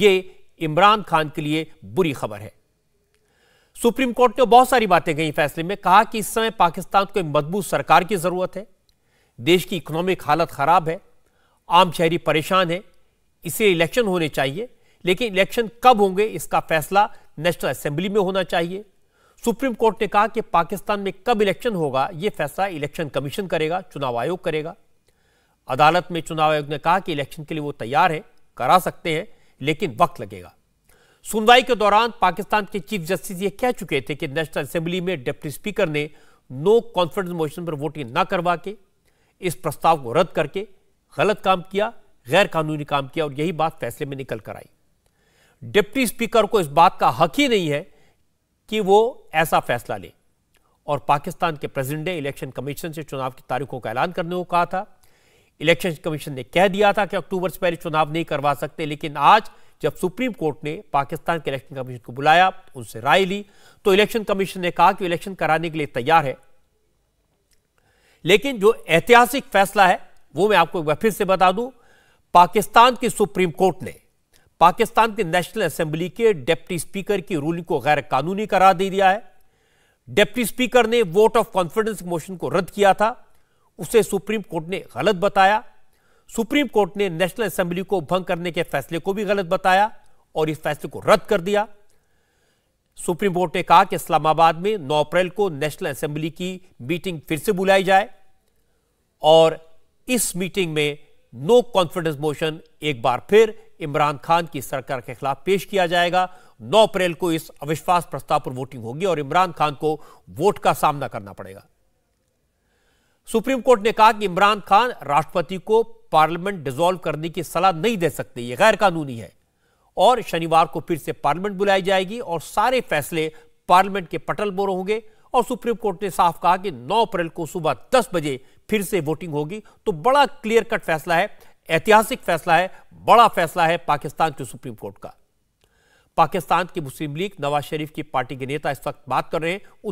यह इमरान खान के लिए बुरी खबर है सुप्रीम कोर्ट ने बहुत सारी बातें कही फैसले में कहा कि इस समय पाकिस्तान को एक मजबूत सरकार की जरूरत है देश की इकोनॉमिक हालत खराब है आम शहरी परेशान है इसे इलेक्शन होने चाहिए लेकिन इलेक्शन कब होंगे इसका फैसला नेशनल असेंबली में होना चाहिए सुप्रीम कोर्ट ने कहा कि पाकिस्तान में कब इलेक्शन होगा यह फैसला इलेक्शन कमीशन करेगा चुनाव आयोग करेगा अदालत में चुनाव आयोग ने कहा कि इलेक्शन के लिए वो तैयार है करा सकते हैं लेकिन वक्त लगेगा सुनवाई के दौरान पाकिस्तान के चीफ जस्टिस ये कह चुके थे कि नेशनल असेंबली में डिप्टी स्पीकर ने नो कॉन्फिडेंस मोशन पर वोटिंग ना करवा के इस प्रस्ताव को रद्द करके गलत काम किया गैर कानूनी काम किया और यही बात फैसले में निकल कर आई डिप्टी स्पीकर को इस बात का हक ही नहीं है कि वो ऐसा फैसला ले और पाकिस्तान के प्रेसिडेंट ने इलेक्शन कमीशन से चुनाव की तारीखों का ऐलान करने को कहा था इलेक्शन कमीशन ने कह दिया था कि अक्टूबर से पहले चुनाव नहीं करवा सकते लेकिन आज जब सुप्रीम कोर्ट ने पाकिस्तान के इलेक्शन कमीशन को बुलाया उनसे राय ली तो इलेक्शन कमीशन ने कहा कि इलेक्शन कराने के लिए तैयार है लेकिन जो ऐतिहासिक फैसला है वो मैं आपको फिर से बता दूं पाकिस्तान की सुप्रीम कोर्ट ने पाकिस्तान की नेशनल असेंबली के डेप्टी स्पीकर की रूलिंग को गैर कानूनी करार दे दिया है डेप्टी स्पीकर ने वोट ऑफ कॉन्फिडेंस मोशन को रद्द किया था उसे सुप्रीम कोर्ट ने गलत बताया सुप्रीम कोर्ट ने नेशनल असेंबली को भंग करने के फैसले को भी गलत बताया और इस फैसले को रद्द कर दिया सुप्रीम कोर्ट ने कहा कि इस्लामाबाद में 9 अप्रैल को नेशनल असेंबली की मीटिंग फिर से बुलाई जाए और इस मीटिंग में नो कॉन्फिडेंस मोशन एक बार फिर इमरान खान की सरकार के खिलाफ पेश किया जाएगा 9 अप्रैल को इस अविश्वास प्रस्ताव पर वोटिंग होगी और इमरान खान को वोट का सामना करना पड़ेगा सुप्रीम कोर्ट ने कहा कि इमरान खान राष्ट्रपति को पार्लियामेंट डिसॉल्व करने की सलाह नहीं दे सकते यह गैर कानूनी है और शनिवार को फिर से पार्लियामेंट बुलाई जाएगी और सारे फैसले पार्लियामेंट के पटल पर होंगे और सुप्रीम कोर्ट ने साफ कहा कि 9 अप्रैल को सुबह 10 बजे फिर से वोटिंग होगी तो बड़ा क्लियर कट फैसला है ऐतिहासिक फैसला है बड़ा फैसला है पाकिस्तान के सुप्रीम कोर्ट का पाकिस्तान की मुस्लिम लीग नवाज शरीफ की पार्टी के नेता इस वक्त बात कर रहे हैं